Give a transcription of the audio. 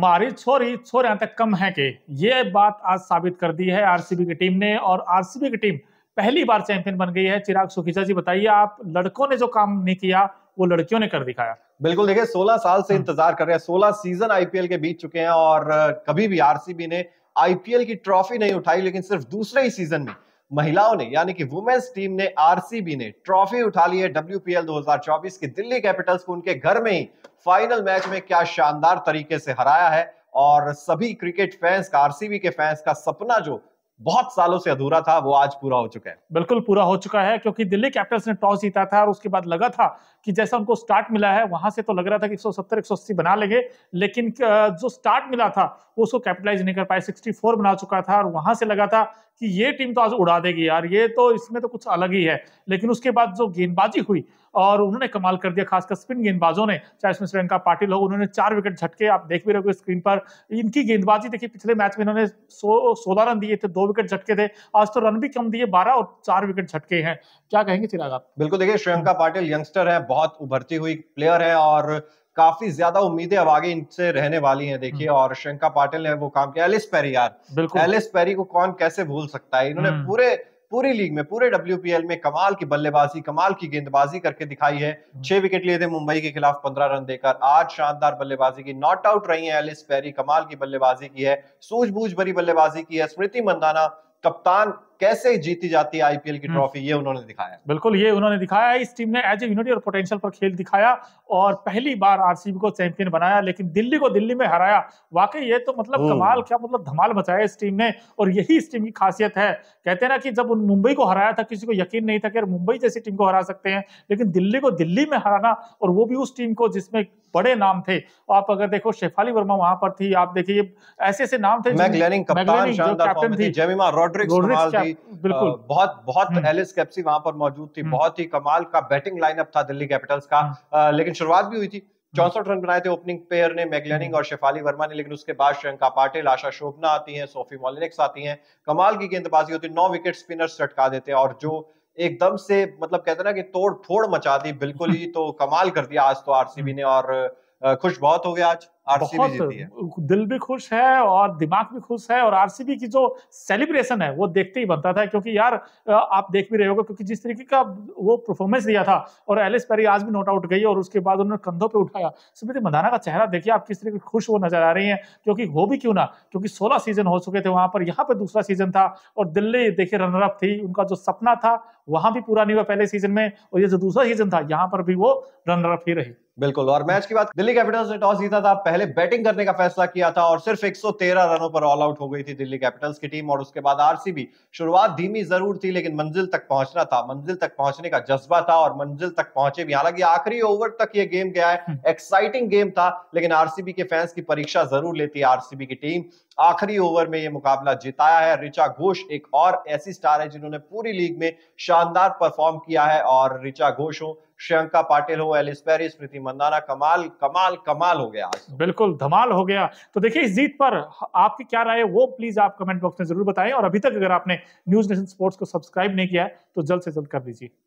मारी छोरी यहां तक कम है के ये बात आज साबित कर दी है आरसीबी की टीम ने और आरसीबी की टीम पहली बार चैंपियन बन गई है चिराग सुखीजा जी बताइए आप लड़कों ने जो काम नहीं किया वो लड़कियों ने कर दिखाया बिल्कुल देखिए 16 साल से इंतजार कर रहे हैं 16 सीजन आईपीएल के बीत चुके हैं और कभी भी आरसीबी ने आईपीएल की ट्रॉफी नहीं उठाई लेकिन सिर्फ दूसरे ही सीजन में महिलाओं ने यानी कि वुमेन्स टीम ने आरसीबी ने ट्रॉफी उठा ली है डब्ल्यू पी की दिल्ली कैपिटल्स को उनके घर में ही फाइनल मैच में क्या शानदार तरीके से हराया है और सभी क्रिकेट फैंस का आरसीबी के फैंस का सपना जो बहुत सालों से अधूरा था वो आज पूरा हो चुका है बिल्कुल पूरा हो चुका है क्योंकि दिल्ली कैपिटल्स ने टॉस जीता था और उसके बाद लगा था कि जैसा उनको स्टार्ट मिला है वहां से तो लग रहा था कि 170 180 बना लेंगे लेकिन जो स्टार्ट मिला था वो उसको कैपिटलाइज नहीं कर पाए 64 बना चुका था और वहां से लगा था कि ये टीम तो आज उड़ा देगी यार ये तो इसमें तो कुछ अलग ही है लेकिन उसके बाद जो गेंदबाजी हुई और उन्होंने कमाल कर दिया खासकर स्पिन गेंदबाजों ने चाहे उसमें श्रियंका पाटिल हो उन्होंने चार विकेट झटके आप देख भी रहे हो स्क्रीन पर इनकी गेंदबाजी देखिए पिछले मैच में इन्होंने सो, सोलह रन दिए थे दो विकेट झटके थे आज तो रन भी कम दिए बारह और चार विकेट झटके हैं क्या कहेंगे चिराग आप बिल्कुल देखिए श्रियंका पाटिल यंगस्टर है बहुत उभरती हुई प्लेयर है और काफी ज्यादा उम्मीदें अब आगे इनसे रहने वाली हैं देखिए हम्म। और श्रियंका पाटिल ने वो काम किया एलिस पेरी यार एलिस पेरी को कौन कैसे भूल सकता है इन्होंने हम्म। पूरे पूरी लीग में पूरे डब्ल्यूपीएल में कमाल की बल्लेबाजी कमाल की गेंदबाजी करके दिखाई है हम्म। छह विकेट लिए थे मुंबई के खिलाफ पंद्रह रन देकर आज शानदार बल्लेबाजी की नॉट आउट रही है एलिस पैरी कमाल की बल्लेबाजी की है सूझबूझ भरी बल्लेबाजी की है स्मृति मंदाना कप्तान कैसे जीती जाती है आईपीएल की हम्म। ट्रॉफी ये उन्होंने दिखाया बिल्कुल ये उन्होंने दिखाया इस टीम ने एज ए यूनिटी और पोटेंशियल पर खेल दिखाया और पहली बार आरसीबी को चैंपियन बनाया लेकिन दिल्ली को दिल्ली में हराया वाकई ये तो मतलब कमाल क्या मतलब धमाल बचाया इस टीम ने और यही इस टीम की खासियत है कहते ना कि जब उन मुंबई को हराया था किसी को यकीन नहीं था कि मुंबई जैसी टीम को हरा सकते हैं लेकिन दिल्ली को दिल्ली में हराना और वो भी उस टीम को जिसमें बड़े नाम थे आप अगर देखो शेफाली वर्मा वहां पर थी आप देखिए ऐसे ऐसे नाम थे मैगलेनिंग कप्तान जो कैप्टन थी जेमिमा रॉड्रिक्स भाई बिल्कुल आ, बहुत बहुत एलिस कैप्सी वहां पर मौजूद थी हम्म। बहुत ही कमाल का बैटिंग लाइनअप था दिल्ली कैपिटल्स का आ, हम्म। लेकिन शुरुआत भी हुई थी हम्म। चौसठ रन बनाए थे ओपनिंग पेयर ने मैगलैनिंग और शेफाली वर्मा ने लेकिन उसके बाद श्रियंका पाटिल आशा शोभना आती हैं सोफी मॉलिनिक्स आती हैं कमाल की गेंदबाजी होती है नौ विकेट स्पिनर्स चटका देते हैं और जो एकदम से मतलब कहते ना कि तोड़ फोड़ मचा दी बिल्कुल ही तो कमाल कर दिया आज तो आरसीबी ने और खुश बहुत हो गया आज आरसीबी जीती है दिल भी खुश है और दिमाग भी खुश है और आरसीबी की जो सेलिब्रेशन है वो देखते ही बनता था क्योंकि यार आप देख भी रहे होगा क्योंकि जिस तरीके का वो परफॉर्मेंस दिया था और एलिस पेरी आज भी नोट आउट गई और उसके बाद उन्होंने कंधों पे उठाया स्मृति मंदाना का चेहरा देखिए आप किस तरीके खुश वो नजर आ रही है क्योंकि हो भी क्यों ना क्योंकि सोलह सीजन हो चुके थे वहां पर यहाँ पर दूसरा सीजन था और दिल्ली देखिए रनरअप थी उनका जो सपना था वहां भी पूरा नहीं हुआ पहले सीजन में और ये जो दूसरा सीजन था यहाँ पर भी वो रनरअप ही रही बिल्कुल और मैच की बात दिल्ली कैपिटल्स ने टॉस जीता था पहले बैटिंग करने का फैसला किया था और सिर्फ 113 रनों पर ऑल आउट हो गई थी दिल्ली कैपिटल्स की टीम और उसके बाद आरसीबी शुरुआत धीमी जरूर थी लेकिन मंजिल तक पहुंचना था मंजिल तक पहुंचने का जज्बा था और मंजिल तक पहुंचे भी हालांकि आखिरी ओवर तक ये गेम गया है एक्साइटिंग गेम हम्म। था लेकिन आरसीबी के फैंस की परीक्षा जरूर लेती है आरसीबी की टीम आखिरी ओवर में ये मुकाबला जिताया है रिचा घोष एक और ऐसी स्टार है जिन्होंने पूरी लीग में शानदार परफॉर्म किया है और रिचा घोष हो श्रियंका पाटिल हो एलिस पैरी स्मृति मंदाना कमाल कमाल कमाल हो गया आज बिल्कुल धमाल हो गया तो देखिए इस जीत पर आपकी क्या राय है वो प्लीज आप कमेंट बॉक्स में जरूर बताएं और अभी तक अगर आपने न्यूज नेशन स्पोर्ट्स को सब्सक्राइब नहीं किया है तो जल्द से जल्द कर दीजिए